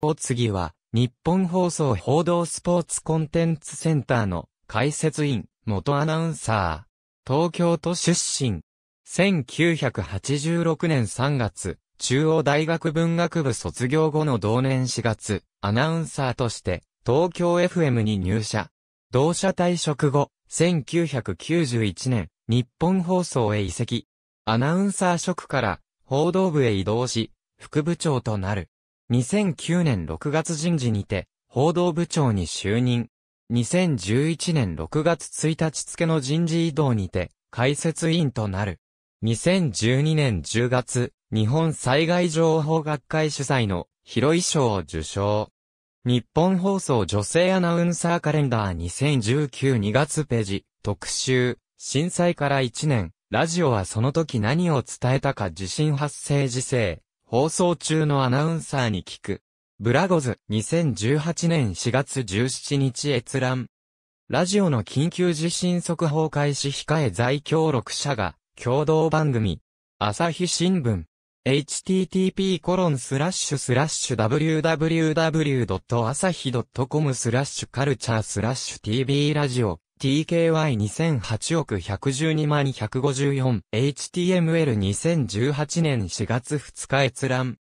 お次は、日本放送報道スポーツコンテンツセンターの解説員、元アナウンサー、東京都出身。1986年3月、中央大学文学部卒業後の同年4月、アナウンサーとして、東京 FM に入社。同社退職後、1991年、日本放送へ移籍。アナウンサー職から、報道部へ移動し、副部長となる。2009年6月人事にて、報道部長に就任。2011年6月1日付の人事異動にて、解説委員となる。2012年10月、日本災害情報学会主催の広井賞を受賞。日本放送女性アナウンサーカレンダー20192月ページ、特集、震災から1年、ラジオはその時何を伝えたか地震発生時制。放送中のアナウンサーに聞く。ブラゴズ、2018年4月17日閲覧。ラジオの緊急地震速報開始控え在京6社が、共同番組、朝日新聞、http コロンスラッシュスラッシュ w w w a s a i c o m スラッシュカルチャースラッシュ tv ラジオ TKY2008 億112万 154HTML2018 年4月2日閲覧。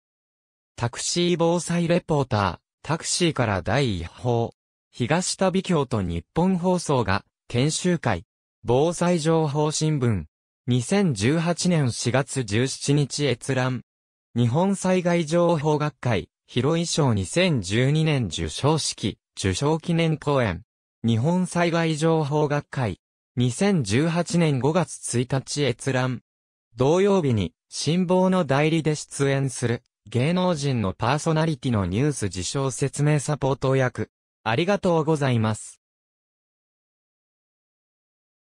タクシー防災レポーター、タクシーから第一報。東旅京と日本放送が、研修会。防災情報新聞。2018年4月17日閲覧。日本災害情報学会、広井賞2012年受賞式、受賞記念講演。日本災害情報学会。2018年5月1日閲覧。同曜日に、辛抱の代理で出演する、芸能人のパーソナリティのニュース事象説明サポート役。ありがとうございます。